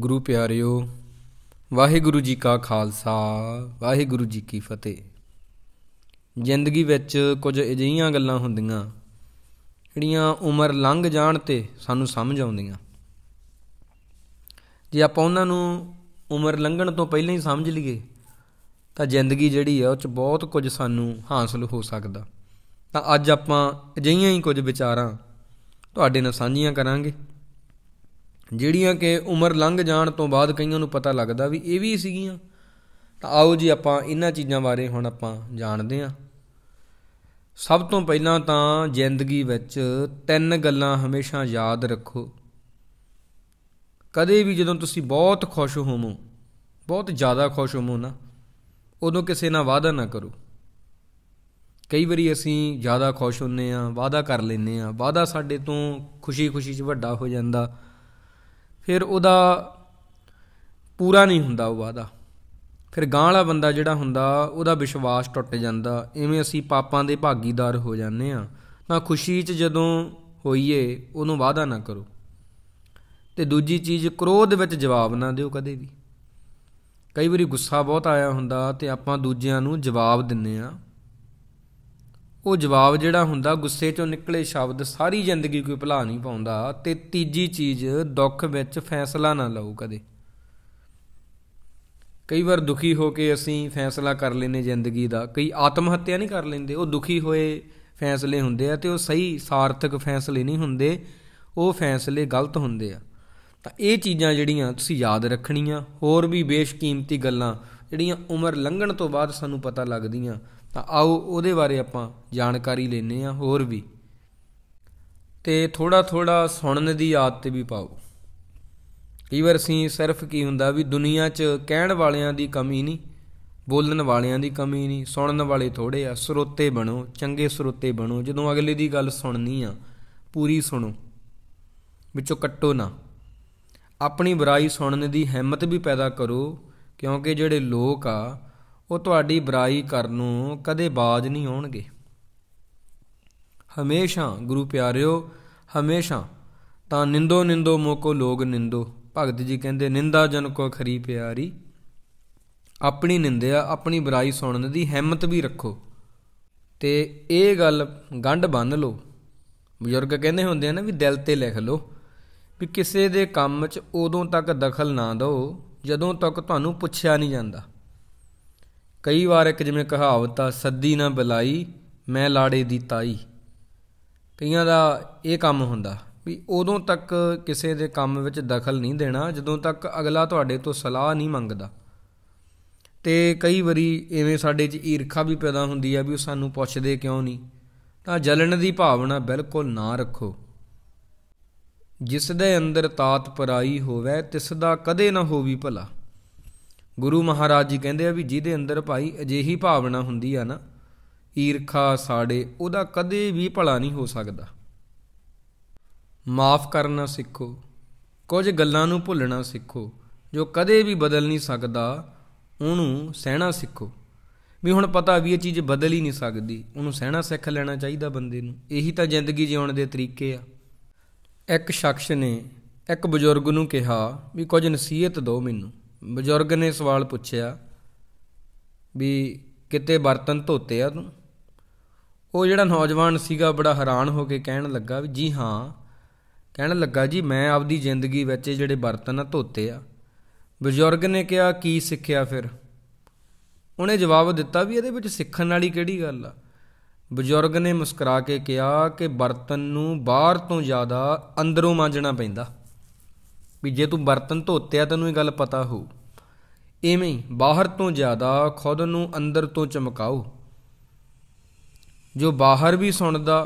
ਗੁਰੂ ਪਿਆਰਿਓ ਵਾਹਿਗੁਰੂ ਜੀ ਕਾ ਖਾਲਸਾ ਵਾਹਿਗੁਰੂ ਜੀ ਕੀ ਫਤਿਹ ਜ਼ਿੰਦਗੀ ਵਿੱਚ ਕੁਝ ਅਜਿਹੀਆਂ ਗੱਲਾਂ ਹੁੰਦੀਆਂ ਜਿਹੜੀਆਂ ਉਮਰ ਲੰਘ ਜਾਣ ਤੇ ਸਾਨੂੰ ਸਮਝ ਆਉਂਦੀਆਂ ਜੇ ਆਪਾਂ ਉਹਨਾਂ ਨੂੰ ਉਮਰ ਲੰਘਣ ਤੋਂ ਪਹਿਲਾਂ ਹੀ ਸਮਝ ਲਈਏ ਤਾਂ ਜ਼ਿੰਦਗੀ ਜਿਹੜੀ ਆ ਉਹ 'ਚ ਬਹੁਤ ਕੁਝ ਸਾਨੂੰ ਹਾਸਲ ਹੋ ਸਕਦਾ ਤਾਂ ਅੱਜ ਆਪਾਂ ਅਜਿਹੀਆਂ ਹੀ ਕੁਝ ਵਿਚਾਰਾਂ ਤੁਹਾਡੇ ਨਾਲ ਸਾਂਝੀਆਂ ਕਰਾਂਗੇ ਜਿਹੜੀਆਂ ਕਿ ਉਮਰ ਲੰਘ ਜਾਣ ਤੋਂ ਬਾਅਦ ਕਈਆਂ ਨੂੰ ਪਤਾ ਲੱਗਦਾ ਵੀ ਇਹ ਵੀ ਸੀਗੀਆਂ ਤਾਂ ਆਓ ਜੀ ਆਪਾਂ ਇਹਨਾਂ ਚੀਜ਼ਾਂ ਬਾਰੇ ਹੁਣ ਆਪਾਂ ਜਾਣਦੇ ਹਾਂ ਸਭ ਤੋਂ ਪਹਿਲਾਂ ਤਾਂ ਜ਼ਿੰਦਗੀ ਵਿੱਚ ਤਿੰਨ ਗੱਲਾਂ ਹਮੇਸ਼ਾ ਯਾਦ ਰੱਖੋ ਕਦੇ ਵੀ ਜਦੋਂ ਤੁਸੀਂ ਬਹੁਤ ਖੁਸ਼ ਹੋਵੋ ਬਹੁਤ ਜ਼ਿਆਦਾ ਖੁਸ਼ ਹੋਵੋ ਨਾ ਉਦੋਂ ਕਿਸੇ ਨਾਲ ਵਾਅਦਾ ਨਾ ਕਰੋ ਕਈ ਵਾਰੀ ਅਸੀਂ ਜ਼ਿਆਦਾ ਖੁਸ਼ ਹੁੰਨੇ ਆ ਵਾਅਦਾ ਕਰ ਲੈਨੇ ਆ ਵਾਅਦਾ ਸਾਡੇ ਤੋਂ ਖੁਸ਼ੀ-ਖੁਸ਼ੀ 'ਚ ਵੱਡਾ ਹੋ ਜਾਂਦਾ ਫਿਰ ਉਹਦਾ ਪੂਰਾ ਨਹੀਂ ਹੁੰਦਾ ਉਹ ਵਾਦਾ ਫਿਰ ਗਾਂ ਵਾਲਾ ਬੰਦਾ ਜਿਹੜਾ ਹੁੰਦਾ ਉਹਦਾ ਵਿਸ਼ਵਾਸ ਟੁੱਟ ਜਾਂਦਾ ਐਵੇਂ ਅਸੀਂ ਪਾਪਾਂ ਦੇ ਭਾਗੀਦਾਰ ਹੋ ਜਾਂਦੇ ਆ ਤਾਂ ਖੁਸ਼ੀ 'ਚ ਜਦੋਂ ਹੋਈਏ ਉਹਨੂੰ ਵਾਦਾ ਨਾ ਕਰੋ ਤੇ ਦੂਜੀ ਚੀਜ਼ ਕ੍ਰੋਧ ਵਿੱਚ ਜਵਾਬ ਨਾ ਦਿਓ ਕਦੇ ਵੀ ਕਈ ਵਾਰੀ ਗੁੱਸਾ ਬਹੁਤ ਆਇਆ ਹੁੰਦਾ ਤੇ ਆਪਾਂ ਦੂਜਿਆਂ ਨੂੰ ਜਵਾਬ ਦਿੰਨੇ ਆ ਉਹ ਜਵਾਬ ਜਿਹੜਾ ਹੁੰਦਾ ਗੁੱਸੇ ਚੋਂ ਨਿਕਲੇ ਸ਼ਬਦ ਸਾਰੀ ਜ਼ਿੰਦਗੀ ਕੋਈ ਭੁਲਾ ਨਹੀਂ ਪਾਉਂਦਾ ਤੇ ਤੀਜੀ ਚੀਜ਼ ਦੁੱਖ ਵਿੱਚ ਫੈਸਲਾ ਨਾ ਲਾਓ ਕਦੇ ਕਈ ਵਾਰ ਦੁਖੀ ਹੋ ਕੇ ਅਸੀਂ ਫੈਸਲਾ ਕਰ ਲੈਨੇ ਜ਼ਿੰਦਗੀ ਦਾ ਕਈ ਆਤਮ ਹੱਤਿਆ ਨਹੀਂ ਕਰ ਲੈਂਦੇ ਉਹ ਦੁਖੀ ਹੋਏ ਫੈਸਲੇ ਹੁੰਦੇ ਆ ਤੇ ਉਹ ਸਹੀ ਸਾਰਥਕ ਫੈਸਲੇ ਨਹੀਂ ਹੁੰਦੇ ਉਹ ਫੈਸਲੇ ਗਲਤ ਹੁੰਦੇ ਆ ਤਾਂ ਇਹ ਚੀਜ਼ਾਂ ਜਿਹੜੀਆਂ ਤੁਸੀਂ ਯਾਦ ਰੱਖਣੀਆਂ ਹੋਰ ਵੀ ਬੇਸ਼ਕੀਮਤੀ ਗੱਲਾਂ ਜਿਹੜੀਆਂ ਉਮਰ ਲੰਘਣ ਤੋਂ ਬਾਅਦ ਸਾਨੂੰ ਪਤਾ ਲੱਗਦੀਆਂ ਤਾਂ ਆਓ ਉਹਦੇ ਬਾਰੇ ਆਪਾਂ ਜਾਣਕਾਰੀ ਲੈਨੇ ਆ ਹੋਰ ਵੀ ਤੇ ਥੋੜਾ ਥੋੜਾ ਸੁਣਨ ਦੀ ਆਦਤ ਵੀ ਪਾਓ ਕਈ ਵਾਰ ਸੀ ਸਿਰਫ ਕੀ ਹੁੰਦਾ ਵੀ ਦੁਨੀਆ 'ਚ ਕਹਿਣ ਵਾਲਿਆਂ ਦੀ ਕਮੀ ਨਹੀਂ ਬੋਲਣ ਵਾਲਿਆਂ ਦੀ ਕਮੀ ਨਹੀਂ ਸੁਣਨ ਵਾਲੇ ਥੋੜੇ ਆ ਸਰੋਤੇ ਬਣੋ ਚੰਗੇ ਸਰੋਤੇ ਬਣੋ ਜਦੋਂ ਅਗਲੇ ਦੀ ਗੱਲ ਸੁਣਨੀ ਆ ਪੂਰੀ ਸੁਣੋ ਵਿੱਚੋਂ ਕੱਟੋ ਨਾ ਆਪਣੀ ਬੁਰਾਈ ਸੁਣਨ ਦੀ ਹਿੰਮਤ ਵੀ ਪੈਦਾ ਕਰੋ ਕਿਉਂਕਿ ਜਿਹੜੇ ਲੋਕ ਆ ਉਹ ਤੁਹਾਡੀ ਬੁਰਾਈ ਕਰਨ ਨੂੰ ਕਦੇ ਬਾਜ ਨਹੀਂ ਹੋਣਗੇ ਹਮੇਸ਼ਾ ਗੁਰੂ ਪਿਆਰਿਓ ਹਮੇਸ਼ਾ ਤਾਂ ਨਿੰਦੋ ਨਿੰਦੋ ਮੋਕੋ ਲੋਗ ਨਿੰਦੋ ਭਗਤ ਜੀ ਕਹਿੰਦੇ ਨਿੰਦਾ ਜਨ ਕੋ ਖਰੀ ਪਿਆਰੀ ਆਪਣੀ ਨਿੰਦਿਆ ਆਪਣੀ ਬੁਰਾਈ ਸੁਣਨ ਦੀ ਹਿੰਮਤ ਵੀ ਰੱਖੋ ਤੇ ਇਹ ਗੱਲ ਗੰਢ ਬੰਨ ਲਓ ਬਜ਼ੁਰਗ ਕਹਿੰਦੇ ਹੁੰਦੇ ਆ ਨਾ ਵੀ ਦਿਲ ਤੇ ਲਿਖ ਲਓ ਵੀ ਕਿਸੇ ਦੇ ਕੰਮ 'ਚ ਉਦੋਂ ਤੱਕ ਦਖਲ ਨਾ ਦਿਓ ਜਦੋਂ ਤੱਕ ਤੁਹਾਨੂੰ ਪੁੱਛਿਆ ਨਹੀਂ ਜਾਂਦਾ ਕਈ ਵਾਰ ਇੱਕ ਜਿਵੇਂ ਕਹਾਵਤ ਆ ਸੱਦੀ ਨਾ ਬੁਲਾਈ ਮੈਂ ਲਾੜੇ ਦੀ ਤਾਈ ਕਈਆਂ ਦਾ ਇਹ ਕੰਮ ਹੁੰਦਾ ਵੀ ਉਦੋਂ ਤੱਕ ਕਿਸੇ ਦੇ ਕੰਮ ਵਿੱਚ ਦਖਲ ਨਹੀਂ ਦੇਣਾ ਜਦੋਂ ਤੱਕ ਅਗਲਾ ਤੁਹਾਡੇ ਤੋਂ ਸਲਾਹ ਨਹੀਂ ਮੰਗਦਾ ਤੇ ਕਈ ਵਾਰੀ ਐਵੇਂ ਸਾਡੇ 'ਚ ਈਰਖਾ ਵੀ ਪੈਦਾ ਹੁੰਦੀ ਆ ਵੀ ਉਹ ਸਾਨੂੰ ਪੁੱਛਦੇ ਕਿਉਂ ਨਹੀਂ ਤਾਂ ਜਲਣ ਦੀ ਭਾਵਨਾ ਬਿਲਕੁਲ ਨਾ ਰੱਖੋ ਜਿਸ ਦੇ ਅੰਦਰ ਤਾਤ ਪਰਾਈ ਹੋਵੇ ਤਿਸ ਦਾ ਕਦੇ ਨਾ ਹੋਵੀ ਭਲਾ ਗੁਰੂ ਮਹਾਰਾਜ ਜੀ ਕਹਿੰਦੇ ਆ ਵੀ ਜਿਹਦੇ ਅੰਦਰ ਭਾਈ ਅਜਿਹੀ ਭਾਵਨਾ ਹੁੰਦੀ ਆ ਨਾ ਈਰਖਾ ਸਾੜੇ ਉਹਦਾ ਕਦੇ ਵੀ ਭਲਾ ਨਹੀਂ ਹੋ ਸਕਦਾ ਮਾਫ ਕਰਨਾ ਸਿੱਖੋ ਕੁਝ ਗੱਲਾਂ ਨੂੰ ਭੁੱਲਣਾ ਸਿੱਖੋ ਜੋ ਕਦੇ ਵੀ ਬਦਲ ਨਹੀਂ ਸਕਦਾ ਉਹਨੂੰ ਸਹਿਣਾ ਸਿੱਖੋ ਵੀ ਹੁਣ ਪਤਾ ਵੀ ਇਹ ਚੀਜ਼ ਬਦਲ ਹੀ ਨਹੀਂ ਸਕਦੀ ਉਹਨੂੰ ਸਹਿਣਾ ਸਿੱਖ ਲੈਣਾ ਚਾਹੀਦਾ ਬੰਦੇ ਨੂੰ ਇਹੀ ਤਾਂ ਜ਼ਿੰਦਗੀ ਜਿਉਣ ਦੇ ਤਰੀਕੇ ਆ ਇੱਕ ਸ਼ਖਸ ਨੇ ਇੱਕ ਬਜ਼ੁਰਗ ਨੂੰ ਕਿਹਾ ਵੀ ਕੁਝ ਨਸੀਹਤ ਦਿਓ ਮੈਨੂੰ ਬਜ਼ੁਰਗ ਨੇ ਸਵਾਲ ਪੁੱਛਿਆ ਵੀ ਕਿਤੇ ਬਰਤਨ ਧੋਤੇ ਆ ਤੂੰ ਉਹ ਜਿਹੜਾ ਨੌਜਵਾਨ ਸੀਗਾ ਬੜਾ ਹੈਰਾਨ ਹੋ ਕੇ ਕਹਿਣ ਲੱਗਾ ਵੀ ਜੀ ਹਾਂ ਕਹਿਣ ਲੱਗਾ ਜੀ ਮੈਂ ਆਪਦੀ ਜ਼ਿੰਦਗੀ ਵਿੱਚ ਜਿਹੜੇ ਬਰਤਨ ਆ ਧੋਤੇ ਆ ਬਜ਼ੁਰਗ ਨੇ ਕਿਹਾ ਕੀ ਸਿੱਖਿਆ ਫਿਰ ਉਹਨੇ ਜਵਾਬ ਦਿੱਤਾ ਵੀ ਇਹਦੇ ਵਿੱਚ ਸਿੱਖਣ ਵਾਲੀ ਕਿਹੜੀ ਗੱਲ ਆ ਬਜ਼ੁਰਗ ਨੇ ਮੁਸਕਰਾ ਕੇ ਕਿਹਾ ਕਿ ਬਰਤਨ ਨੂੰ ਬਾਹਰ ਤੋਂ ਜ਼ਿਆਦਾ ਅੰਦਰੋਂ ਮਾਂਜਣਾ ਪੈਂਦਾ ਵੀ ਜੇ ਤੂੰ ਬਰਤਨ ਧੋਤਿਆ ਤੈਨੂੰ ਇਹ ਗੱਲ ਪਤਾ ਹੋ ਐਵੇਂ ਹੀ ਬਾਹਰ ਤੋਂ ਜ਼ਿਆਦਾ ਖੁਦ ਨੂੰ ਅੰਦਰ ਤੋਂ ਚਮਕਾਓ ਜੋ ਬਾਹਰ ਵੀ ਸੁਣਦਾ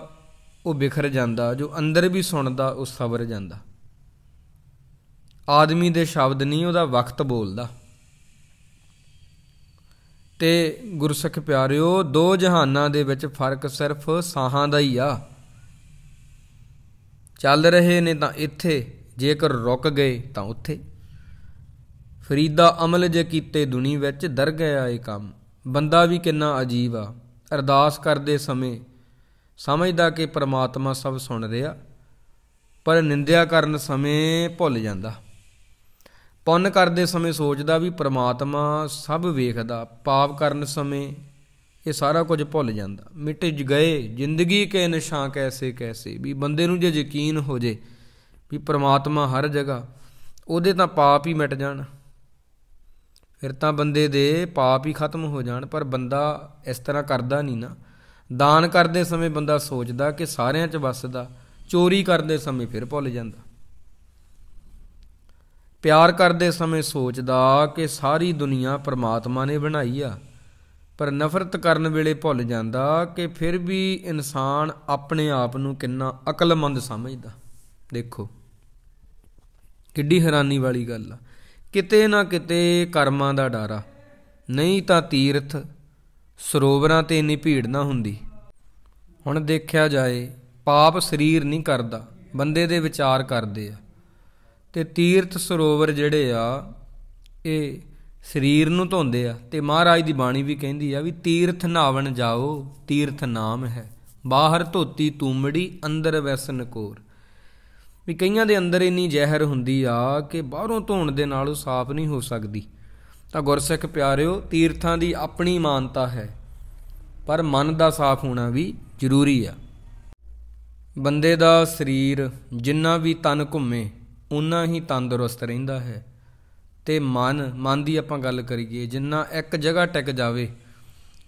ਉਹ ਬਿਖਰ ਜਾਂਦਾ ਜੋ ਅੰਦਰ ਵੀ ਸੁਣਦਾ ਉਹ ਸਬਰ ਜਾਂਦਾ ਆਦਮੀ ਦੇ ਸ਼ਬਦ ਨਹੀਂ ਉਹਦਾ ਵਕਤ ਬੋਲਦਾ ਤੇ ਗੁਰਸਿੱਖ ਪਿਆਰਿਓ ਦੋ ਜਹਾਨਾਂ ਦੇ ਵਿੱਚ ਫਰਕ ਸਿਰਫ ਸਾਹਾਂ ਦਾ ਹੀ ਆ ਚੱਲ ਰਹੇ ਨੇ ਤਾਂ ਇੱਥੇ ਜੇਕਰ ਰੁਕ ਗਏ ਤਾਂ ਉੱਥੇ ਫਰੀਦਾ ਅਮਲ ਜੇ ਕੀਤੇ ਦੁਨੀ ਵਿੱਚ ਦਰ ਗਿਆ ਇਹ ਕੰਮ ਬੰਦਾ ਵੀ ਕਿੰਨਾ ਅਜੀਬ ਆ ਅਰਦਾਸ ਕਰਦੇ ਸਮੇਂ ਸਮਝਦਾ ਕਿ ਪ੍ਰਮਾਤਮਾ ਸਭ ਸੁਣ ਰਿਹਾ ਪਰ ਨਿੰਦਿਆ ਕਰਨ ਸਮੇਂ ਭੁੱਲ ਜਾਂਦਾ ਪੁੰਨ ਕਰਦੇ ਸਮੇਂ ਸੋਚਦਾ ਵੀ ਪ੍ਰਮਾਤਮਾ ਸਭ ਵੇਖਦਾ ਪਾਪ ਕਰਨ ਸਮੇਂ ਇਹ ਸਾਰਾ ਕੁਝ ਭੁੱਲ ਜਾਂਦਾ ਮਿਟ ਗਏ ਜ਼ਿੰਦਗੀ ਕੇ ਨਿਸ਼ਾਨ ਕੈਸੇ ਕੈਸੇ ਵੀ ਬੰਦੇ ਨੂੰ ਜੇ ਯਕੀਨ ਹੋ ਜੇ ਵੀ ਪ੍ਰਮਾਤਮਾ ਹਰ ਜਗ੍ਹਾ ਉਹਦੇ ਤਾਂ ਪਾਪ ਹੀ ਮਿਟ ਜਾਣ ਫਿਰ ਤਾਂ ਬੰਦੇ ਦੇ ਪਾਪ ਹੀ ਖਤਮ ਹੋ ਜਾਣ ਪਰ ਬੰਦਾ ਇਸ ਤਰ੍ਹਾਂ ਕਰਦਾ ਨਹੀਂ ਨਾ ਦਾਨ ਕਰਦੇ ਸਮੇਂ ਬੰਦਾ ਸੋਚਦਾ ਕਿ ਸਾਰਿਆਂ 'ਚ ਵੱਸਦਾ ਚੋਰੀ ਕਰਦੇ ਸਮੇਂ ਫਿਰ ਭੁੱਲ ਜਾਂਦਾ ਪਿਆਰ ਕਰਦੇ ਸਮੇਂ ਸੋਚਦਾ ਕਿ ਸਾਰੀ ਦੁਨੀਆ ਪ੍ਰਮਾਤਮਾ ਨੇ ਬਣਾਈ ਆ ਪਰ ਨਫ਼ਰਤ ਕਰਨ ਵੇਲੇ ਭੁੱਲ ਜਾਂਦਾ ਕਿ ਫਿਰ ਵੀ ਇਨਸਾਨ ਆਪਣੇ ਆਪ ਨੂੰ ਕਿੰਨਾ ਅਕਲਮੰਦ ਸਮਝਦਾ ਦੇਖੋ ਕਿੱਡੀ ਹੈਰਾਨੀ ਵਾਲੀ ਗੱਲ ਆ ਕਿਤੇ ਨਾ ਕਿਤੇ ਕਰਮਾਂ ਦਾ ਡਾਰਾ ਨਹੀਂ ਤਾਂ ਤੀਰਥ ਸਰੋਵਰਾਂ ਤੇ ਇੰਨੀ ਭੀੜ ਨਾ ਹੁੰਦੀ ਹੁਣ ਦੇਖਿਆ ਜਾਏ ਪਾਪ ਸਰੀਰ ਨਹੀਂ ਕਰਦਾ ਬੰਦੇ ਦੇ ਵਿਚਾਰ ਕਰਦੇ ਆ ਤੇ ਤੀਰਥ ਸਰੋਵਰ ਜਿਹੜੇ ਆ ਇਹ ਸਰੀਰ ਨੂੰ ਧੋਂਦੇ ਆ ਤੇ ਮਹਾਰਾਜ ਦੀ ਬਾਣੀ ਵੀ ਕਹਿੰਦੀ ਆ ਵੀ ਤੀਰਥ ਨਾਵਣ ਜਾਓ ਤੀਰਥ ਨਾਮ ਹੈ ਬਾਹਰ ਧੋਤੀ ਤੂਮੜੀ ਅੰਦਰ ਵੈਸਨ ਕੋਰ ਵੀ ਕਈਆਂ ਦੇ ਅੰਦਰ ਇੰਨੀ ਜ਼ਹਿਰ ਹੁੰਦੀ ਆ ਕਿ ਬਾਹਰੋਂ ਧੋਣ ਦੇ ਨਾਲ ਉਹ ਸਾਫ਼ ਨਹੀਂ ਹੋ ਸਕਦੀ ਤਾਂ ਗੁਰਸਿੱਖ ਪਿਆਰਿਓ ਤੀਰਥਾਂ ਦੀ ਆਪਣੀ ਮਾਨਤਾ ਹੈ ਪਰ ਮਨ ਦਾ ਸਾਫ਼ ਹੋਣਾ ਵੀ ਜ਼ਰੂਰੀ ਆ ਬੰਦੇ ਦਾ ਸਰੀਰ ਜਿੰਨਾ ਵੀ ਤਨ ਘੁੰਮੇ ਉਨਾ ਹੀ ਤੰਦਰੁਸਤ ਰਹਿੰਦਾ ਹੈ ਤੇ ਮਨ ਮਨ ਦੀ ਆਪਾਂ ਗੱਲ ਕਰੀਏ ਜਿੰਨਾ ਇੱਕ ਜਗ੍ਹਾ ਟਿਕ ਜਾਵੇ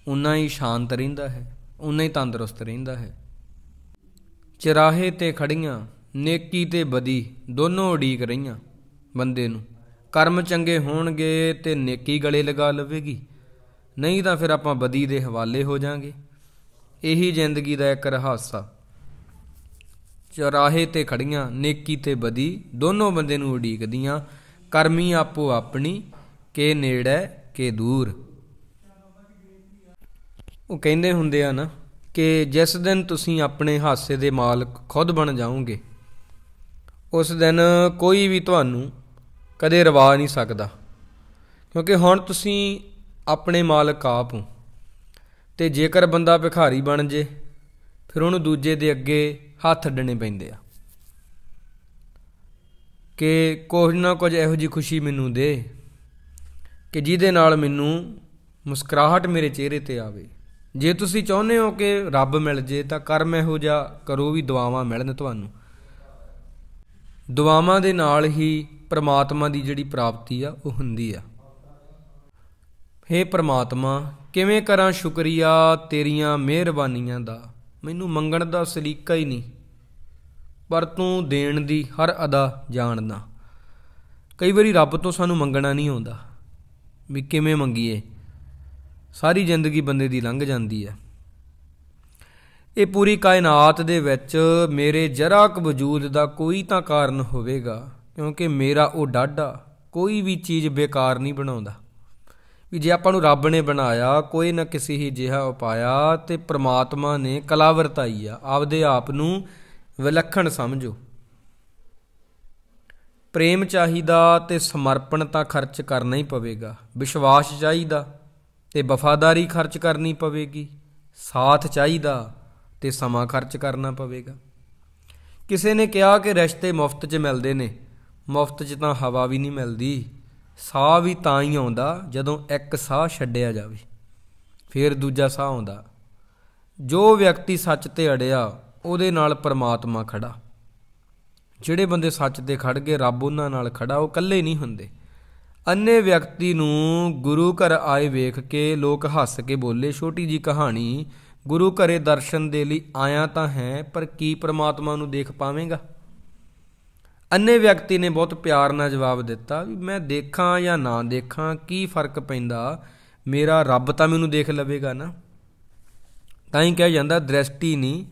ਉਨਾ ਹੀ ਸ਼ਾਂਤ ਰਹਿੰਦਾ ਹੈ ਉਨਾ ਹੀ ਤੰਦਰੁਸਤ ਰਹਿੰਦਾ ਹੈ ਚਰਾਹੇ ਤੇ ਖੜੀਆਂ ਨੇਕੀ ਤੇ ਬਦੀ ਦੋਨੋਂ ਉਡੀਕ ਰਹੀਆਂ ਬੰਦੇ ਨੂੰ ਕਰਮ ਚੰਗੇ ਹੋਣਗੇ ਤੇ ਨੇਕੀ ਗਲੇ ਲਗਾ ਲਵੇਗੀ ਨਹੀਂ ਤਾਂ ਫਿਰ ਆਪਾਂ ਬਦੀ ਦੇ ਹਵਾਲੇ ਹੋ ਜਾਾਂਗੇ ਇਹੀ ਜ਼ਿੰਦਗੀ ਦਾ ਇੱਕ ਰਹੱਸਾ ਚਰਾਹੇ ਤੇ ਖੜੀਆਂ ਨੇਕੀ ਤੇ ਬਦੀ ਦੋਨੋਂ ਬੰਦੇ ਨੂੰ ਉਡੀਕਦੀਆਂ ਕਰਮੀ ਆਪੋ ਆਪਣੀ ਕੇ ਨੇੜੇ ਕੇ ਦੂਰ ਉਹ ਕਹਿੰਦੇ ਹੁੰਦੇ ਆ ਨਾ ਕਿ ਜਿਸ ਦਿਨ ਤੁਸੀਂ ਆਪਣੇ ਹਾਸੇ ਦੇ ਮਾਲਕ ਖੁਦ ਬਣ ਜਾਓਗੇ ਉਸ ਦਿਨ ਕੋਈ ਵੀ ਤੁਹਾਨੂੰ ਕਦੇ ਰਵਾ ਨਹੀਂ ਸਕਦਾ ਕਿਉਂਕਿ ਹੁਣ ਤੁਸੀਂ ਆਪਣੇ ਮਾਲਕ ਆਪ ਹੋ ਤੇ ਜੇਕਰ ਬੰਦਾ ਭਿਖਾਰੀ ਬਣ ਜੇ ਫਿਰ ਉਹਨੂੰ ਦੂਜੇ ਦੇ ਅੱਗੇ ਹੱਥ ਅੱਡਣੇ ਪੈਂਦੇ ਆ ਕਿ ਕੋਈ ਨਾ ਕੁਝ ਇਹੋ ਜੀ ਖੁਸ਼ੀ ਮੈਨੂੰ ਦੇ ਕਿ ਜਿਹਦੇ ਨਾਲ ਮੈਨੂੰ ਮੁਸਕਰਾਹਟ ਮੇਰੇ ਚਿਹਰੇ ਤੇ ਆਵੇ ਜੇ ਤੁਸੀਂ ਚਾਹੁੰਦੇ ਹੋ ਕਿ ਰੱਬ ਮਿਲ ਜੇ ਤਾਂ ਕਰਮ ਇਹੋ ਜਿਹਾ ਕਰੋ ਵੀ ਦੁਆਵਾਂ ਮਿਲਣ ਤੁਹਾਨੂੰ ਦੁਆਵਾਂ ਦੇ ਨਾਲ ਹੀ ਪ੍ਰਮਾਤਮਾ ਦੀ ਜਿਹੜੀ ਪ੍ਰਾਪਤੀ ਆ ਉਹ ਹੁੰਦੀ ਆ हे ਪ੍ਰਮਾਤਮਾ ਕਿਵੇਂ ਕਰਾਂ ਸ਼ੁਕਰੀਆ ਤੇਰੀਆਂ ਮਿਹਰਬਾਨੀਆਂ ਦਾ ਮੈਨੂੰ ਮੰਗਣ ਦਾ ਸਲੀਕਾ ਹੀ ਨਹੀਂ ਪਰ ਤੂੰ ਦੇਣ ਦੀ ਹਰ ਅਦਾ ਜਾਣਦਾ ਕਈ ਵਾਰੀ ਰੱਬ ਤੋਂ ਸਾਨੂੰ ਮੰਗਣਾ ਨਹੀਂ ਆਉਂਦਾ ਵੀ ਕਿਵੇਂ ਮੰਗੀਏ ਸਾਰੀ ਜ਼ਿੰਦਗੀ ਬੰਦੇ ਦੀ ਲੰਘ ਜਾਂਦੀ ਹੈ ਇਹ ਪੂਰੀ ਕਾਇਨਾਤ ਦੇ ਵਿੱਚ ਮੇਰੇ ਜਰਾਕ ਵਜੂਦ ਦਾ ਕੋਈ ਤਾਂ ਕਾਰਨ ਹੋਵੇਗਾ ਕਿਉਂਕਿ ਮੇਰਾ ਉਹ ਡਾਡਾ ਕੋਈ ਵੀ ਚੀਜ਼ ਬੇਕਾਰ ਨਹੀਂ ਬਣਾਉਂਦਾ ਵੀ ਜੇ ਆਪਾਂ ਨੂੰ ਰੱਬ ਨੇ ਬਣਾਇਆ ਕੋਈ ਨਾ ਕਿਸੇ ਹੀ ਜਿਹਾ ਉਪਾਇਆ ਤੇ ਪ੍ਰਮਾਤਮਾ ਨੇ ਕਲਾ ਵਰਤਾਈ ਆ ਆਪਦੇ ਆਪ ਨੂੰ ਵਿਲੱਖਣ ਸਮਝੋ ਪ੍ਰੇਮ ਚਾਹੀਦਾ ਤੇ ਸਮਰਪਣ ਤਾਂ ਖਰਚ ਕਰਨਾ ਹੀ ਪਵੇਗਾ ਵਿਸ਼ਵਾਸ ਚਾਹੀਦਾ ਤੇ ਵਫਾਦਾਰੀ ਖਰਚ ਕਰਨੀ ਪਵੇਗੀ ਸਾਥ ਚਾਹੀਦਾ ਤੇ ਸਮਾਂ ਖਰਚ ਕਰਨਾ ਪਵੇਗਾ ਕਿਸੇ ਨੇ ਕਿਹਾ ਕਿ ਰਿਸ਼ਤੇ ਮੁਫਤ 'ਚ ਮਿਲਦੇ ਨੇ ਮੁਫਤ 'ਚ ਤਾਂ ਹਵਾ ਵੀ ਨਹੀਂ ਮਿਲਦੀ ਸਾਹ ਵੀ ਤਾਂ ਹੀ ਆਉਂਦਾ ਜਦੋਂ ਇੱਕ ਸਾਹ ਛੱਡਿਆ ਜਾਵੇ ਫਿਰ ਦੂਜਾ ਸਾਹ ਆਉਂਦਾ ਜੋ ਵਿਅਕਤੀ ਸੱਚ ਤੇ ਅੜਿਆ ਉਹਦੇ ਨਾਲ ਪਰਮਾਤਮਾ ਖੜਾ ਜਿਹੜੇ ਬੰਦੇ ਸੱਚ ਤੇ ਖੜ ਗਏ ਰੱਬ ਉਹਨਾਂ ਨਾਲ ਖੜਾ ਉਹ ਇਕੱਲੇ ਨਹੀਂ ਹੁੰਦੇ ਅੰਨੇ ਵਿਅਕਤੀ ਨੂੰ ਗੁਰੂ ਘਰ ਆਏ ਵੇਖ ਕੇ ਲੋਕ ਹੱਸ ਕੇ ਬੋਲੇ ਛੋਟੀ ਜੀ ਕਹਾਣੀ ਗੁਰੂ ਘਰੇ ਦਰਸ਼ਨ ਦੇ ਲਈ ਆਇਆ ਤਾਂ ਹੈ ਪਰ ਕੀ ਪ੍ਰਮਾਤਮਾ ਨੂੰ ਦੇਖ ਪਾਵੇਂਗਾ ਅੰਨੇ ਵਿਅਕਤੀ ਨੇ ਬਹੁਤ ਪਿਆਰ ਨਾਲ ਜਵਾਬ ਦਿੱਤਾ ਵੀ ਮੈਂ ਦੇਖਾਂ ਜਾਂ ਨਾ ਦੇਖਾਂ ਕੀ ਫਰਕ ਪੈਂਦਾ ਮੇਰਾ ਰੱਬ ਤਾਂ ਮੈਨੂੰ ਦੇਖ ਲਵੇਗਾ ਨਾ ਤਾਂ ਹੀ ਕਿਹਾ ਜਾਂਦਾ ਦ੍ਰਿਸ਼ਟੀ ਨਹੀਂ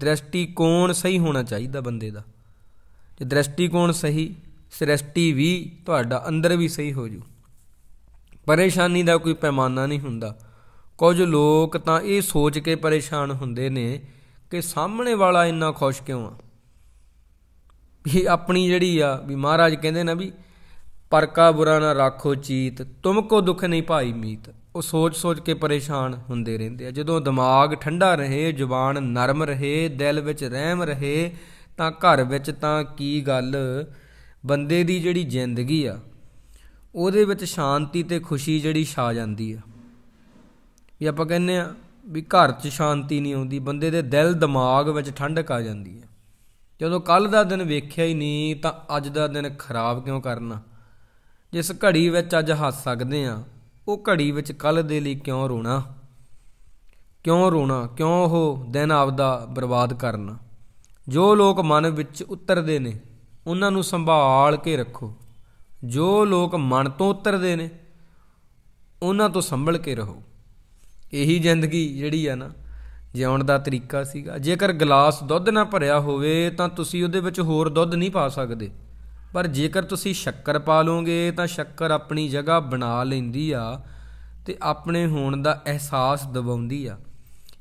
ਦ੍ਰਿਸ਼ਟੀਕੋਣ ਸਹੀ ਹੋਣਾ ਚਾਹੀਦਾ ਬੰਦੇ ਦਾ ਜੇ ਦ੍ਰਿਸ਼ਟੀਕੋਣ ਸਹੀ ਸ੍ਰਿਸ਼ਟੀ ਵੀ ਤੁਹਾਡਾ ਅੰਦਰ ਵੀ ਸਹੀ ਹੋ ਜੂ ਪਰੇਸ਼ਾਨੀ ਦਾ ਕੋਈ ਪੈਮਾਨਾ ਨਹੀਂ ਹੁੰਦਾ ਕੁਝ ਲੋਕ ਤਾਂ ਇਹ ਸੋਚ ਕੇ ਪਰੇਸ਼ਾਨ ਹੁੰਦੇ ਨੇ ਕਿ ਸਾਹਮਣੇ ਵਾਲਾ ਇੰਨਾ ਖੁਸ਼ ਕਿਉਂ ਆ ਵੀ ਆਪਣੀ ਜਿਹੜੀ ਆ ਵੀ ਮਹਾਰਾਜ ਕਹਿੰਦੇ ਨਾ ਵੀ ਪਰਕਾ ਬੁਰਾ ਨਾ ਰੱਖੋ ਚੀਤ ਤੁਮ ਕੋ ਦੁੱਖ ਨਹੀਂ ਭਾਈ ਮੀਤ ਉਹ ਸੋਚ-ਸੋਚ ਕੇ ਪਰੇਸ਼ਾਨ ਹੁੰਦੇ ਰਹਿੰਦੇ ਆ ਜਦੋਂ ਦਿਮਾਗ ਠੰਡਾ ਰਹੇ ਜ਼ੁਬਾਨ ਨਰਮ ਰਹੇ ਦਿਲ ਵਿੱਚ ਰਹਿਮ ਰਹੇ ਤਾਂ ਘਰ ਵਿੱਚ ਤਾਂ ਕੀ ਗੱਲ ਬੰਦੇ ਦੀ ਜਿਹੜੀ ਜ਼ਿੰਦਗੀ ਆ ਉਹਦੇ ਵਿੱਚ ਸ਼ਾਂਤੀ ਤੇ ਖੁਸ਼ੀ ਜਿਹੜੀ ਛਾ ਜਾਂਦੀ ਆ ਵੀ ਆਪਾਂ ਕਹਿੰਨੇ ਆ ਵੀ ਘਰ 'ਚ ਸ਼ਾਂਤੀ ਨਹੀਂ ਆਉਂਦੀ ਬੰਦੇ ਦੇ ਦਿਲ ਦਿਮਾਗ ਵਿੱਚ ਠੰਡਕ ਆ ਜਾਂਦੀ ਹੈ ਜਦੋਂ ਕੱਲ ਦਾ ਦਿਨ ਵੇਖਿਆ ਹੀ ਨਹੀਂ ਤਾਂ ਅੱਜ ਦਾ ਦਿਨ ਖਰਾਬ ਕਿਉਂ ਕਰਨਾ ਜਿਸ ਘੜੀ ਵਿੱਚ ਅੱਜ ਹੱਸ ਸਕਦੇ ਆ ਉਹ ਘੜੀ ਵਿੱਚ ਕੱਲ ਦੇ ਲਈ ਕਿਉਂ ਰੋਣਾ ਕਿਉਂ ਰੋਣਾ ਕਿਉਂ ਉਹ ਦਿਨ ਆਪਦਾ ਬਰਬਾਦ ਕਰਨਾ ਜੋ ਲੋਕ ਮਨ ਵਿੱਚ ਉਤਰਦੇ ਨੇ ਉਹਨਾਂ ਨੂੰ ਸੰਭਾਲ ਕੇ ਰੱਖੋ ਜੋ ਲੋਕ ਮਨ ਤੋਂ ਉਤਰਦੇ ਨੇ ਉਹਨਾਂ ਤੋਂ ਸੰਭਲ ਕੇ ਰਹੋ ਇਹੀ ਜ਼ਿੰਦਗੀ ਜਿਹੜੀ ਆ ਨਾ ਜਿਉਣ ਦਾ ਤਰੀਕਾ ਸੀਗਾ ਜੇਕਰ ਗਲਾਸ ਦੁੱਧ ਨਾਲ ਭਰਿਆ ਹੋਵੇ ਤਾਂ ਤੁਸੀਂ ਉਹਦੇ ਵਿੱਚ ਹੋਰ ਦੁੱਧ ਨਹੀਂ ਪਾ ਸਕਦੇ ਪਰ ਜੇਕਰ ਤੁਸੀਂ ਸ਼ੱਕਰ ਪਾ ਲੋਗੇ ਤਾਂ ਸ਼ੱਕਰ ਆਪਣੀ ਜਗ੍ਹਾ ਬਣਾ ਲੈਂਦੀ ਆ ਤੇ ਆਪਣੇ ਹੋਣ ਦਾ ਅਹਿਸਾਸ ਦਿਵਾਉਂਦੀ ਆ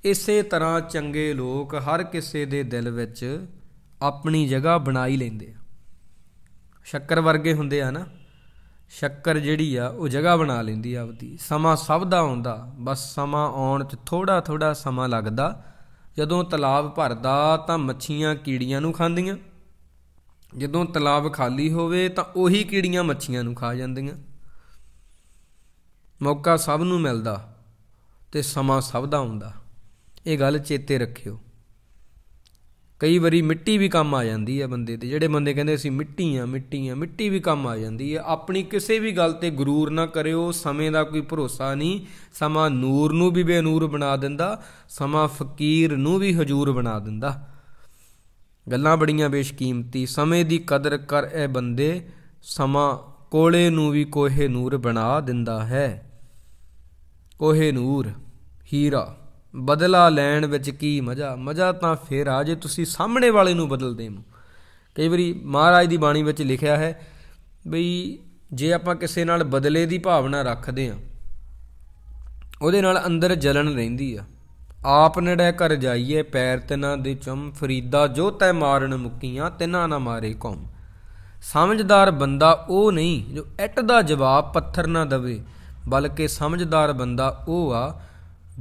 ਇਸੇ ਤਰ੍ਹਾਂ ਚੰਗੇ ਲੋਕ ਹਰ ਕਿਸੇ ਦੇ ਦਿਲ ਵਿੱਚ ਆਪਣੀ ਜਗ੍ਹਾ ਬਣਾਈ ਲੈਂਦੇ ਆ ਸ਼ੱਕਰ ਵਰਗੇ ਹੁੰਦੇ ਆ ਨਾ ਸ਼ੱਕਰ ਜਿਹੜੀ ਆ ਉਹ ਜਗ੍ਹਾ ਬਣਾ ਲੈਂਦੀ ਆ ਆਪਦੀ ਸਮਾਂ ਸਭ ਦਾ ਆਉਂਦਾ ਬਸ ਸਮਾਂ ਆਉਣ 'ਚ ਥੋੜਾ ਥੋੜਾ ਸਮਾਂ ਲੱਗਦਾ ਜਦੋਂ ਤਲਾਬ ਭਰਦਾ ਤਾਂ ਮੱਛੀਆਂ ਕੀੜੀਆਂ ਨੂੰ ਖਾਂਦੀਆਂ ਜਦੋਂ ਤਲਾਬ ਖਾਲੀ ਹੋਵੇ ਤਾਂ ਉਹੀ ਕੀੜੀਆਂ ਮੱਛੀਆਂ ਨੂੰ ਖਾ ਜਾਂਦੀਆਂ ਮੌਕਾ ਸਭ ਨੂੰ ਮਿਲਦਾ ਤੇ ਸਮਾਂ ਸਭ ਦਾ ਆਉਂਦਾ ਇਹ ਗੱਲ ਚੇਤੇ ਰੱਖਿਓ ਕਈ ਵਾਰੀ ਮਿੱਟੀ ਵੀ ਕੰਮ ਆ ਜਾਂਦੀ ਹੈ ਬੰਦੇ ਤੇ ਜਿਹੜੇ ਬੰਦੇ ਕਹਿੰਦੇ ਅਸੀਂ ਮਿੱਟੀ ਆ ਮਿੱਟੀ ਆ ਮਿੱਟੀ ਵੀ ਕੰਮ ਆ ਜਾਂਦੀ ਹੈ ਆਪਣੀ ਕਿਸੇ ਵੀ ਗੱਲ ਤੇ ਗਰੂਰ ਨਾ ਕਰਿਓ ਸਮੇਂ ਦਾ ਕੋਈ ਭਰੋਸਾ ਨਹੀਂ ਸਮਾਂ ਨੂਰ ਨੂੰ ਵੀ ਬੇਨੂਰ ਬਣਾ ਦਿੰਦਾ ਸਮਾਂ ਫਕੀਰ ਨੂੰ ਵੀ ਹਜ਼ੂਰ ਬਣਾ ਦਿੰਦਾ ਗੱਲਾਂ ਬੜੀਆਂ ਬੇਸ਼ਕੀਮਤੀ ਸਮੇਂ ਦੀ ਕਦਰ ਕਰ ਐ ਬੰਦੇ ਸਮਾਂ ਕੋਲੇ ਨੂੰ ਵੀ ਕੋਹੇ ਨੂਰ ਬਣਾ ਦਿੰਦਾ ਹੈ ਕੋਹੇ ਨੂਰ ਹੀਰਾ ਬਦਲਾ ਲੈਣ ਵਿੱਚ ਕੀ ਮਜ਼ਾ ਮਜ਼ਾ ਤਾਂ ਫੇਰ ਆ ਜੇ ਤੁਸੀਂ ਸਾਹਮਣੇ ਵਾਲੇ ਨੂੰ ਬਦਲਦੇ ਹੋ ਕਈ ਵਾਰੀ ਮਹਾਰਾਜ ਦੀ ਬਾਣੀ ਵਿੱਚ ਲਿਖਿਆ ਹੈ ਬਈ ਜੇ ਆਪਾਂ ਕਿਸੇ ਨਾਲ ਬਦਲੇ ਦੀ ਭਾਵਨਾ ਰੱਖਦੇ ਆ ਉਹਦੇ ਨਾਲ ਅੰਦਰ ਜਲਨ ਰਹਿੰਦੀ ਆ ਆਪ ਨੜੈ ਕਰ ਜਾਈਏ ਪੈਰ ਤਨਾ ਦੇ ਚੁੰਮ ਫਰੀਦਾ ਜੋ ਤੈ ਮਾਰਨ ਮੁਕੀਆਂ ਤਿਨਾ ਨਾ ਮਾਰੇ ਕੌਮ ਸਮਝਦਾਰ ਬੰਦਾ ਉਹ ਨਹੀਂ ਜੋ ਇੱਟ ਦਾ ਜਵਾਬ ਪੱਥਰ ਨਾ ਦਵੇ ਬਲਕਿ ਸਮਝਦਾਰ ਬੰਦਾ ਉਹ ਆ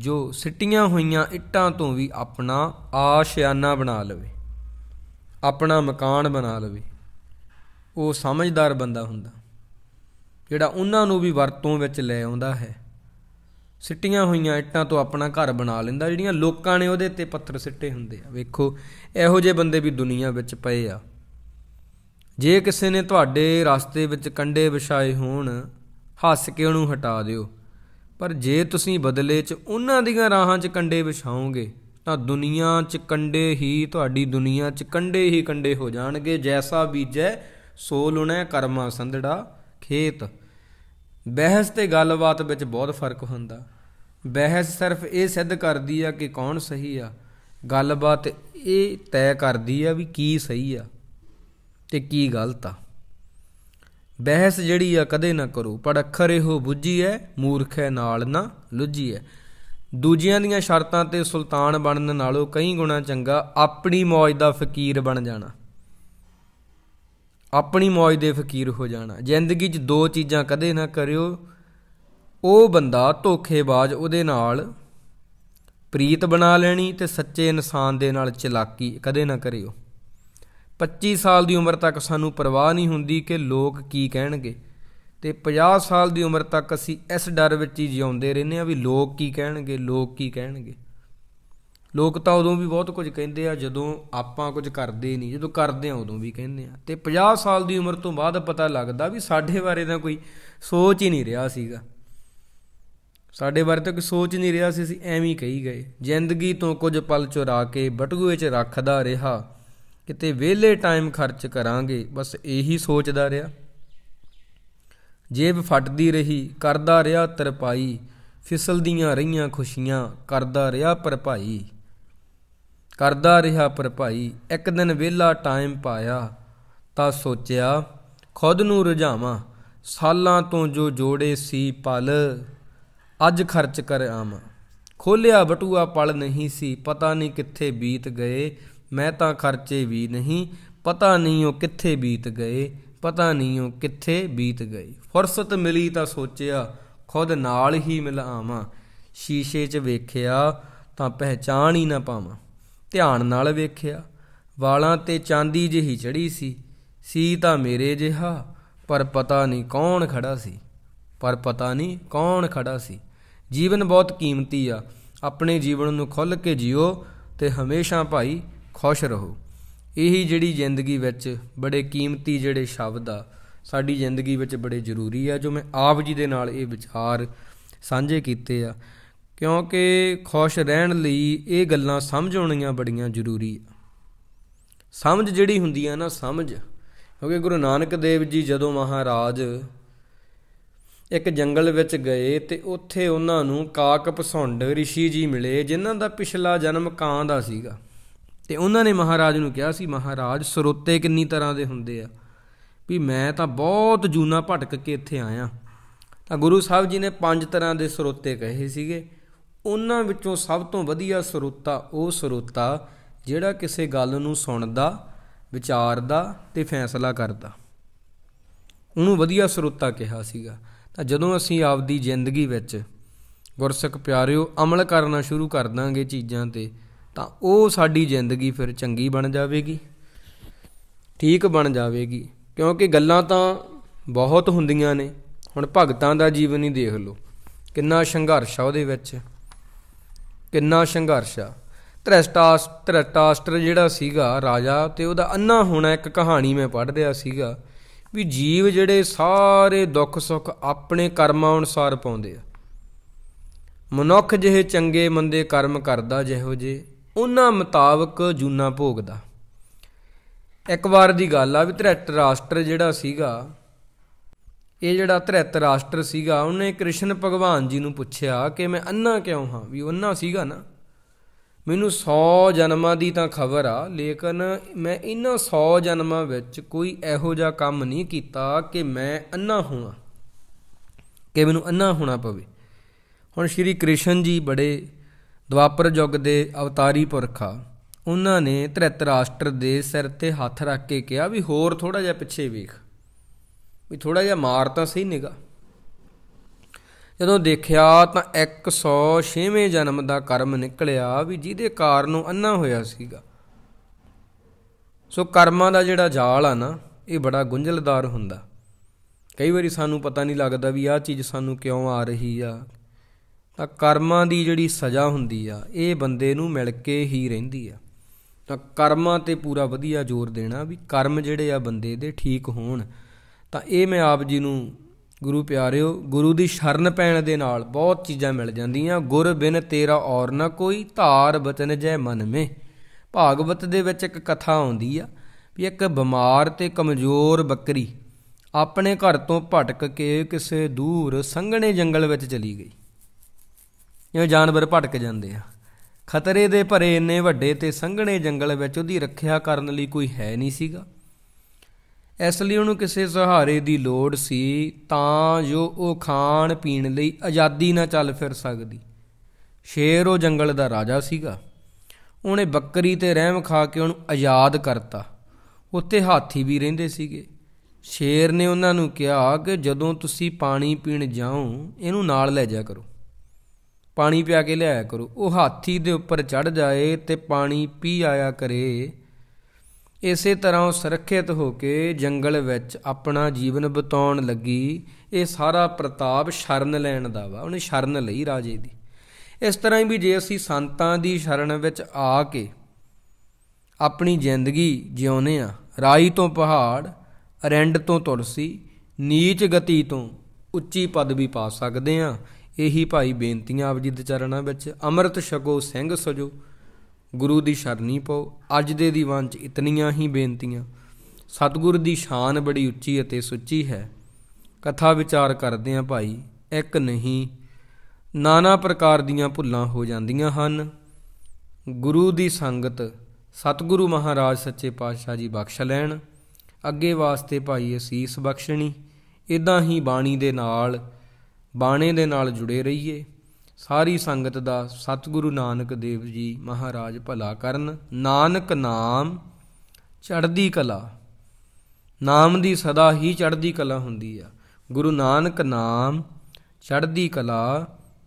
ਜੋ ਸਿੱਟੀਆਂ ਹੋਈਆਂ ਇੱਟਾਂ ਤੋਂ ਵੀ ਆਪਣਾ ਆਸ਼ਿਆਨਾ ਬਣਾ ਲਵੇ ਆਪਣਾ ਮਕਾਨ ਬਣਾ ਲਵੇ ਉਹ ਸਮਝਦਾਰ ਬੰਦਾ ਹੁੰਦਾ ਜਿਹੜਾ ਉਹਨਾਂ ਨੂੰ ਵੀ ਵਰਤੋਂ ਵਿੱਚ ਲੈ ਆਉਂਦਾ ਹੈ ਸਿੱਟੀਆਂ ਹੋਈਆਂ ਇੱਟਾਂ ਤੋਂ ਆਪਣਾ ਘਰ ਬਣਾ ਲੈਂਦਾ ਜਿਹੜੀਆਂ ਲੋਕਾਂ ਨੇ ਉਹਦੇ ਤੇ ਪੱਥਰ ਸਿੱਟੇ ਹੁੰਦੇ ਆ ਵੇਖੋ ਇਹੋ ਜਿਹੇ ਬੰਦੇ ਵੀ ਦੁਨੀਆ ਵਿੱਚ ਪਏ ਆ ਜੇ ਕਿਸੇ ਨੇ ਤੁਹਾਡੇ ਰਸਤੇ ਵਿੱਚ ਕੰਡੇ ਵਿਛਾਏ ਹੋਣ ਹੱਸ ਕੇ ਉਹਨੂੰ ਹਟਾ ਦਿਓ ਪਰ ਜੇ ਤੁਸੀਂ ਬਦਲੇ 'ਚ ਉਹਨਾਂ ਦੀਆਂ ਰਾਹਾਂ 'ਚ ਕੰਡੇ ਵਿਛਾਓਗੇ ਤਾਂ ਦੁਨੀਆ 'ਚ ਕੰਡੇ ਹੀ ਤੁਹਾਡੀ ਦੁਨੀਆ 'ਚ ਕੰਡੇ ਹੀ ਕੰਡੇ ਹੋ ਜਾਣਗੇ ਜੈਸਾ ਬੀਜੈ ਸੋ ਲੁਣੈ ਕਰਮਾ ਸੰਧੜਾ ਖੇਤ ਬਹਿਸ ਤੇ ਗੱਲਬਾਤ ਵਿੱਚ ਬਹੁਤ ਫਰਕ ਹੁੰਦਾ ਬਹਿਸ ਸਿਰਫ ਇਹ ਸਿੱਧ ਕਰਦੀ ਆ ਕਿ ਕੌਣ ਸਹੀ ਆ ਗੱਲਬਾਤ ਇਹ ਤੈਅ ਕਰਦੀ ਆ ਵੀ ਕੀ ਸਹੀ ਆ ਤੇ ਕੀ ਗਲਤ ਆ ਬਹਿਸ ਜਿਹੜੀ ਆ ਕਦੇ ਨਾ ਕਰੋ ਪਰ ਅੱਖਰ ਇਹੋ ਬੁੱਝੀਐ ਮੂਰਖੈ ਨਾਲ ਨਾ ਐ ਦੂਜਿਆਂ ਦੀਆਂ ਸ਼ਰਤਾਂ ਤੇ ਸੁਲਤਾਨ ਬਣਨ ਨਾਲੋਂ ਕਈ ਗੁਣਾ ਚੰਗਾ ਆਪਣੀ ਮੌਜ ਦਾ ਫਕੀਰ ਬਣ ਜਾਣਾ ਆਪਣੀ ਮੌਜ ਦੇ ਫਕੀਰ ਹੋ ਜਾਣਾ ਜ਼ਿੰਦਗੀ 'ਚ ਦੋ ਚੀਜ਼ਾਂ ਕਦੇ ਨਾ ਕਰਿਓ ਉਹ ਬੰਦਾ ਧੋਖੇਬਾਜ਼ ਉਹਦੇ ਨਾਲ ਪ੍ਰੀਤ ਬਣਾ ਲੈਣੀ ਤੇ ਸੱਚੇ ਇਨਸਾਨ ਦੇ ਨਾਲ ਚਲਾਕੀ ਕਦੇ ਨਾ ਕਰਿਓ 25 ਸਾਲ ਦੀ ਉਮਰ ਤੱਕ ਸਾਨੂੰ ਪਰਵਾਹ ਨਹੀਂ ਹੁੰਦੀ ਕਿ ਲੋਕ ਕੀ ਕਹਿਣਗੇ ਤੇ 50 ਸਾਲ ਦੀ ਉਮਰ ਤੱਕ ਅਸੀਂ ਇਸ ਡਰ ਵਿੱਚ ਹੀ ਜਿਉਂਦੇ ਰਹਿੰਦੇ ਆ ਵੀ ਲੋਕ ਕੀ ਕਹਿਣਗੇ ਲੋਕ ਕੀ ਕਹਿਣਗੇ ਲੋਕ ਤਾਂ ਉਦੋਂ ਵੀ ਬਹੁਤ ਕੁਝ ਕਹਿੰਦੇ ਆ ਜਦੋਂ ਆਪਾਂ ਕੁਝ ਕਰਦੇ ਨਹੀਂ ਜਦੋਂ ਕਰਦੇ ਆ ਉਦੋਂ ਵੀ ਕਹਿੰਦੇ ਆ ਤੇ 50 ਸਾਲ ਦੀ ਉਮਰ ਤੋਂ ਬਾਅਦ ਪਤਾ ਲੱਗਦਾ ਵੀ ਸਾਡੇ ਬਾਰੇ ਤਾਂ ਕੋਈ ਸੋਚ ਹੀ ਨਹੀਂ ਰਿਹਾ ਸੀਗਾ ਸਾਡੇ ਬਾਰੇ ਤਾਂ ਕੋਈ ਸੋਚ ਨਹੀਂ ਰਿਹਾ ਸੀ ਅਸੀਂ ਐਵੇਂ ਹੀ ਕਹੀ ਗਏ ਜ਼ਿੰਦਗੀ ਤੋਂ ਕੁਝ ਪਲ ਚੁਰਾ ਕੇ ਬਟਗੂਏ 'ਚ ਰੱਖਦਾ ਰਿਹਾ ਕਿਤੇ ਵਿਹਲੇ ਟਾਈਮ ਖਰਚ ਕਰਾਂਗੇ ਬਸ ਇਹੀ ਸੋਚਦਾ ਰਿਹਾ ਜੇਬ ਫਟਦੀ ਰਹੀ ਕਰਦਾ ਰਿਹਾ ਤਰਪਾਈ ਫਿਸਲਦੀਆਂ ਰਹੀਆਂ ਖੁਸ਼ੀਆਂ ਕਰਦਾ ਰਿਹਾ ਪਰਪਾਈ ਕਰਦਾ ਰਿਹਾ ਪਰਪਾਈ ਇੱਕ ਦਿਨ ਵਿਹਲਾ ਟਾਈਮ ਪਾਇਆ ਤਾਂ ਸੋਚਿਆ ਖੁਦ ਨੂੰ ਰੁਝਾਵਾਂ ਸਾਲਾਂ ਤੋਂ ਜੋ ਜੋੜੇ ਸੀ ਪਲ ਅੱਜ ਖਰਚ ਕਰ ਆਵਾਂ ਖੋਲਿਆ ਬਟੂਆ ਪਲ ਨਹੀਂ ਸੀ ਪਤਾ ਨਹੀਂ ਕਿੱਥੇ ਬੀਤ ਗਏ ਮੈਂ ਤਾਂ ਖਰਚੇ ਵੀ ਨਹੀਂ ਪਤਾ ਨਹੀਂ ਉਹ ਕਿੱਥੇ ਬੀਤ ਗਏ ਪਤਾ ਨਹੀਂ ਉਹ ਕਿੱਥੇ ਬੀਤ ਗਏ ਫੁਰਸਤ ਮਿਲੀ ਤਾਂ ਸੋਚਿਆ ਖੁਦ ਨਾਲ ਹੀ ਮਿਲ ਆਵਾਂ ਸ਼ੀਸ਼ੇ 'ਚ ਵੇਖਿਆ ਤਾਂ ਪਹਿਚਾਣ ਹੀ ਨਾ ਪਾਵਾਂ ਧਿਆਨ ਨਾਲ ਵੇਖਿਆ ਵਾਲਾਂ ਤੇ ਚਾਂਦੀ ਜਿਹੀ ਚੜੀ ਸੀ ਸੀ ਤਾਂ ਮੇਰੇ ਜਿਹਾ ਪਰ ਪਤਾ ਨਹੀਂ ਕੌਣ ਖੜਾ ਸੀ ਪਰ ਪਤਾ ਨਹੀਂ ਕੌਣ ਖੜਾ ਸੀ ਜੀਵਨ ਬਹੁਤ ਕੀਮਤੀ ਆ ਆਪਣੇ ਜੀਵਨ ਨੂੰ ਖੁੱਲ੍ਹ ਕੇ ਜਿਓ ਤੇ ਹਮੇਸ਼ਾ ਭਾਈ ਖੁਸ਼ ਰਹੋ ਇਹੀ ਜਿਹੜੀ ਜ਼ਿੰਦਗੀ ਵਿੱਚ ਬੜੇ ਕੀਮਤੀ ਜਿਹੜੇ ਸ਼ਬਦ ਆ ਸਾਡੀ ਜ਼ਿੰਦਗੀ ਵਿੱਚ ਬੜੇ ਜ਼ਰੂਰੀ ਆ ਜੋ ਮੈਂ ਆਪ ਜੀ ਦੇ ਨਾਲ ਇਹ ਵਿਚਾਰ ਸਾਂਝੇ ਕੀਤੇ ਆ ਕਿਉਂਕਿ ਖੁਸ਼ ਰਹਿਣ ਲਈ ਇਹ ਗੱਲਾਂ ਸਮਝ ਬੜੀਆਂ ਜ਼ਰੂਰੀ ਆ ਸਮਝ ਜਿਹੜੀ ਹੁੰਦੀ ਆ ਨਾ ਸਮਝ ਕਿਉਂਕਿ ਗੁਰੂ ਨਾਨਕ ਦੇਵ ਜੀ ਜਦੋਂ ਮਹਾਰਾਜ ਇੱਕ ਜੰਗਲ ਵਿੱਚ ਗਏ ਤੇ ਉੱਥੇ ਉਹਨਾਂ ਨੂੰ ਕਾਕਪਸੁੰਡ ਰਿਸ਼ੀ ਜੀ ਮਿਲੇ ਜਿਨ੍ਹਾਂ ਦਾ ਪਿਛਲਾ ਜਨਮ ਕਾਂ ਦਾ ਸੀਗਾ ਤੇ ਉਹਨਾਂ ਨੇ ਮਹਾਰਾਜ ਨੂੰ ਕਿਹਾ ਸੀ ਮਹਾਰਾਜ ਸਰੋਤੇ ਕਿੰਨੀ ਤਰ੍ਹਾਂ ਦੇ ਹੁੰਦੇ ਆ ਵੀ ਮੈਂ ਤਾਂ ਬਹੁਤ ਜੂਨਾ ਭਟਕ ਕੇ ਇੱਥੇ ਆਇਆ ਤਾਂ ਗੁਰੂ ਸਾਹਿਬ ਜੀ ਨੇ ਪੰਜ ਤਰ੍ਹਾਂ ਦੇ ਸਰੋਤੇ ਕਹੇ ਸੀਗੇ ਉਹਨਾਂ ਵਿੱਚੋਂ ਸਭ ਤੋਂ ਵਧੀਆ ਸਰੋਤਾ ਉਹ ਸਰੋਤਾ ਜਿਹੜਾ ਕਿਸੇ ਗੱਲ ਨੂੰ ਸੁਣਦਾ ਵਿਚਾਰਦਾ ਤੇ ਫੈਸਲਾ ਕਰਦਾ ਉਹਨੂੰ ਵਧੀਆ ਸਰੋਤਾ ਕਿਹਾ ਸੀਗਾ ਤਾਂ ਜਦੋਂ ਅਸੀਂ ਆਪਦੀ ਜ਼ਿੰਦਗੀ ਵਿੱਚ ਗੁਰਸਿੱਖ ਪਿਆਰਿਓ ਅਮਲ ਕਰਨਾ ਸ਼ੁਰੂ ਕਰ ਦਾਂਗੇ ਚੀਜ਼ਾਂ ਤੇ ਤਾਂ ਉਹ ਸਾਡੀ ਜ਼ਿੰਦਗੀ ਫਿਰ ਚੰਗੀ ਬਣ ਜਾਵੇਗੀ ਠੀਕ ਬਣ ਜਾਵੇਗੀ ਕਿਉਂਕਿ ਗੱਲਾਂ ਤਾਂ ਬਹੁਤ ਹੁੰਦੀਆਂ ਨੇ ਹੁਣ ਭਗਤਾਂ ਦਾ ਜੀਵਨ ਹੀ ਦੇਖ ਲਓ ਕਿੰਨਾ ਸੰਘਰਸ਼ ਆ ਉਹਦੇ ਵਿੱਚ ਕਿੰਨਾ ਸੰਘਰਸ਼ ਆ ਧਰਟਾਸ ਤ੍ਰਟਾਸਟਰ ਜਿਹੜਾ ਸੀਗਾ ਰਾਜਾ ਤੇ ਉਹਦਾ ਅੰਨਾ ਹੋਣਾ ਇੱਕ ਕਹਾਣੀ ਮੈਂ ਪੜ੍ਹ ਰਿਹਾ ਸੀਗਾ ਵੀ ਜੀਵ ਜਿਹੜੇ ਸਾਰੇ ਦੁੱਖ ਸੁੱਖ ਆਪਣੇ ਕਰਮਾਂ ਅਨੁਸਾਰ ਪਾਉਂਦੇ ਆ ਮਨੁੱਖ ਜਿਹੇ ਚੰਗੇ ਮੰਦੇ ਕਰਮ ਕਰਦਾ ਜਿਹੋ ਜੇ ਉਹਨਾਂ ਮੁਤਾਬਕ ਜੂਨਾ ਭੋਗਦਾ ਇੱਕ ਵਾਰ ਦੀ ਗੱਲ ਆ ਵੀ ਤ੍ਰੈਤ ਰਾਸ਼ਟਰ ਜਿਹੜਾ ਸੀਗਾ ਇਹ ਜਿਹੜਾ ਤ੍ਰੈਤ ਰਾਸ਼ਟਰ ਸੀਗਾ ਉਹਨੇ ਕ੍ਰਿਸ਼ਨ ਭਗਵਾਨ ਜੀ ਨੂੰ ਪੁੱਛਿਆ ਕਿ ਮੈਂ ਅੰਨਾ ਕਿਉਂ ਹਾਂ ਵੀ ਉਹਨਾਂ ਸੀਗਾ ਨਾ ਮੈਨੂੰ 100 ਜਨਮਾਂ ਦੀ ਤਾਂ ਖਬਰ ਆ ਲੇਕਿਨ ਮੈਂ ਇਹਨਾਂ 100 ਜਨਮਾਂ ਵਿੱਚ ਕੋਈ ਇਹੋ ਜਿਹਾ ਕੰਮ ਨਹੀਂ ਕੀਤਾ ਕਿ ਮੈਂ ਅੰਨਾ ਹੋਵਾਂ ਕਿ ਮੈਨੂੰ ਅੰਨਾ ਹੋਣਾ ਪਵੇ ਹੁਣ ਸ਼੍ਰੀ ਕ੍ਰਿਸ਼ਨ ਜੀ ਬੜੇ ਦਵਾਪਰ ਯੁੱਗ ਦੇ ਅਵਤਾਰੀ ਪੁਰਖਾ ਉਹਨਾਂ ਨੇ ਧ੍ਰਿਤਰਾਸ਼ਟਰ ਦੇ ਸਿਰ ਤੇ ਹੱਥ ਰੱਖ ਕੇ ਕਿਹਾ ਵੀ ਹੋਰ ਥੋੜਾ ਜਿਹਾ ਪਿੱਛੇ ਵੇਖ ਵੀ ਥੋੜਾ ਜਿਹਾ ਮਾਰ ਤਾਂ ਸਹੀ ਨਿਗਾ ਜਦੋਂ ਦੇਖਿਆ ਤਾਂ 106ਵੇਂ ਜਨਮ ਦਾ ਕਰਮ ਨਿਕਲਿਆ ਵੀ ਜਿਹਦੇ ਕਾਰਨ ਉਹ ਅੰਨਾ ਹੋਇਆ ਸੀਗਾ ਸੋ ਕਰਮਾਂ ਦਾ ਜਿਹੜਾ ਜਾਲ ਆ ਨਾ ਇਹ ਬੜਾ ਗੁੰਝਲਦਾਰ ਹੁੰਦਾ ਕਈ ਵਾਰੀ ਸਾਨੂੰ ਪਤਾ ਨਹੀਂ ਲੱਗਦਾ ਵੀ ਆਹ ਚੀਜ਼ ਸਾਨੂੰ ਕਿਉਂ ਆ ਰਹੀ ਆ ਤਾਂ ਕਰਮਾਂ ਦੀ ਜਿਹੜੀ ਸਜ਼ਾ ਹੁੰਦੀ ਆ ਇਹ ਬੰਦੇ ਨੂੰ ਮਿਲ ਕੇ ਹੀ ਰਹਿੰਦੀ ਆ ਤਾਂ ਕਰਮਾਂ ਤੇ ਪੂਰਾ ਵਧੀਆ ਜ਼ੋਰ ਦੇਣਾ ਵੀ ਕਰਮ ਜਿਹੜੇ ਆ ਬੰਦੇ ਦੇ ਠੀਕ ਹੋਣ ਤਾਂ ਇਹ ਮੈਂ ਆਪ ਜੀ ਨੂੰ ਗੁਰੂ ਪਿਆਰਿਓ ਗੁਰੂ ਦੀ ਸ਼ਰਨ ਪੈਣ ਦੇ ਨਾਲ ਬਹੁਤ ਚੀਜ਼ਾਂ ਮਿਲ ਜਾਂਦੀਆਂ ਗੁਰ ਬਿਨ ਤੇਰਾ ਔਰ ਨਾ ਕੋਈ ਧਾਰ ਬਚਨ ਜੈ ਮਨ ਮੇ ਭਾਗਵਤ ਦੇ ਵਿੱਚ ਇੱਕ ਕਥਾ ਆਉਂਦੀ ਆ ਵੀ ਇੱਕ ਬਿਮਾਰ ਤੇ ਕਮਜ਼ੋਰ ਬੱਕਰੀ ਆਪਣੇ ਘਰ ਤੋਂ ਭਟਕ ਕੇ ਕਿਸੇ ਦੂਰ ਸੰਘਣੇ ਜੰਗਲ ਵਿੱਚ ਚਲੀ ਗਈ ਜਿਵੇਂ ਜਾਨਵਰ ਭਟਕ ਜਾਂਦੇ ਆ ਖਤਰੇ ਦੇ ਭਰੇ ਇੰਨੇ ਵੱਡੇ ਤੇ ਸੰਘਣੇ ਜੰਗਲ ਵਿੱਚ ਉਹਦੀ ਰੱਖਿਆ ਕਰਨ ਲਈ ਕੋਈ ਹੈ ਨਹੀਂ ਸੀਗਾ ਇਸ ਲਈ ਉਹਨੂੰ ਕਿਸੇ ਸਹਾਰੇ ਦੀ ਲੋੜ ਸੀ ਤਾਂ ਜੋ ਉਹ ਖਾਣ ਪੀਣ ਲਈ ਆਜ਼ਾਦੀ ਨਾਲ ਚੱਲ ਫਿਰ ਸਕਦੀ ਸ਼ੇਰ ਉਹ ਜੰਗਲ ਦਾ ਰਾਜਾ ਸੀਗਾ ਉਹਨੇ ਬੱਕਰੀ ਤੇ ਰਹਿਮ ਖਾ ਕੇ ਉਹਨੂੰ ਆਜ਼ਾਦ ਕਰਤਾ ਉੱਥੇ ਹਾਥੀ ਵੀ ਰਹਿੰਦੇ ਸੀਗੇ ਸ਼ੇਰ ਨੇ ਉਹਨਾਂ ਨੂੰ ਕਿਹਾ ਕਿ ਜਦੋਂ ਤੁਸੀਂ ਪਾਣੀ ਪੀਣ ਜਾਓ ਇਹਨੂੰ ਨਾਲ ਲੈ ਜਾ ਕਰੋ ਪਾਣੀ ਪਿਆ ਕੇ ਲਿਆਇਆ ਕਰੋ ਉਹ ਹਾਥੀ ਦੇ ਉੱਪਰ ਚੜ ਜਾਏ ਤੇ ਪਾਣੀ ਪੀ ਆਇਆ ਕਰੇ ਇਸੇ ਤਰ੍ਹਾਂ ਸੁਰੱਖਿਅਤ ਹੋ ਕੇ ਜੰਗਲ ਵਿੱਚ ਆਪਣਾ ਜੀਵਨ ਬਤਾਉਣ ਲੱਗੀ ਇਹ ਸਾਰਾ ਪ੍ਰਤਾਪ ਸ਼ਰਨ ਲੈਣ ਦਾ ਵਾ ਉਹਨੇ ਸ਼ਰਨ ਲਈ ਰਾਜੇ ਦੀ ਇਸ ਤਰ੍ਹਾਂ ਹੀ ਵੀ ਜੇ ਅਸੀਂ ਸੰਤਾਂ ਦੀ ਸ਼ਰਨ ਵਿੱਚ ਆ ਕੇ ਆਪਣੀ ਜ਼ਿੰਦਗੀ ਜਿਉਨੇ ਆ ਰਾਈ ਤੋਂ ਪਹਾੜ ਅਰੰਡ ਤੋਂ ਤੁਲਸੀ ਨੀਚ ਗਤੀ ਤੋਂ ਉੱਚੀ ਪਦਵੀ ਪਾ ਸਕਦੇ ਆ ਇਹੀ ਭਾਈ ਬੇਨਤੀਆਂ ਆਪ ਜੀ ਦੇ ਚਰਨਾਂ ਵਿੱਚ ਅੰਮ੍ਰਿਤ ਛਕੋ ਸਿੰਘ ਸਜੋ ਗੁਰੂ ਦੀ ਸ਼ਰਨੀ ਪਾਓ ਅੱਜ ਦੇ ਦੀਵਾਨ 'ਚ ਇਤਨੀਆਂ ਹੀ ਬੇਨਤੀਆਂ ਸਤਿਗੁਰ ਦੀ ਸ਼ਾਨ ਬੜੀ ਉੱਚੀ ਅਤੇ ਸੁੱਚੀ ਹੈ ਕਥਾ ਵਿਚਾਰ ਕਰਦੇ ਆਂ ਭਾਈ ਇੱਕ ਨਹੀਂ ਨਾਨਾ ਪ੍ਰਕਾਰ ਦੀਆਂ ਭੁੱਲਾਂ ਹੋ ਜਾਂਦੀਆਂ ਹਨ ਗੁਰੂ ਦੀ ਸੰਗਤ ਸਤਿਗੁਰੂ ਮਹਾਰਾਜ ਸੱਚੇ ਪਾਤਸ਼ਾਹ ਜੀ ਬਖਸ਼ ਲੈਣ ਅੱਗੇ ਵਾਸਤੇ ਭਾਈ ਅਸੀਸ ਬਖਸ਼ਣੀ ਇਦਾਂ ਹੀ ਬਾਣੀ ਦੇ ਨਾਲ ਬਾਣੇ ਦੇ ਨਾਲ ਜੁੜੇ ਰਹੀਏ ਸਾਰੀ ਸੰਗਤ ਦਾ ਸਤਿਗੁਰੂ ਨਾਨਕ ਦੇਵ ਜੀ ਮਹਾਰਾਜ ਭਲਾ ਕਰਨ ਨਾਨਕ ਨਾਮ ਚੜ੍ਹਦੀ ਕਲਾ ਨਾਮ ਦੀ ਸਦਾ ਹੀ ਚੜ੍ਹਦੀ ਕਲਾ ਹੁੰਦੀ ਆ ਗੁਰੂ ਨਾਨਕ ਨਾਮ ਚੜ੍ਹਦੀ ਕਲਾ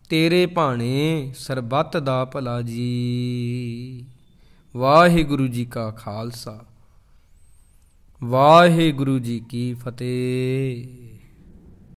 ਤੇਰੇ ਭਾਣੇ ਸਰਬੱਤ ਦਾ ਭਲਾ ਜੀ ਵਾਹਿਗੁਰੂ ਜੀ ਕਾ ਖਾਲਸਾ ਵਾਹਿਗੁਰੂ ਜੀ ਕੀ ਫਤਿਹ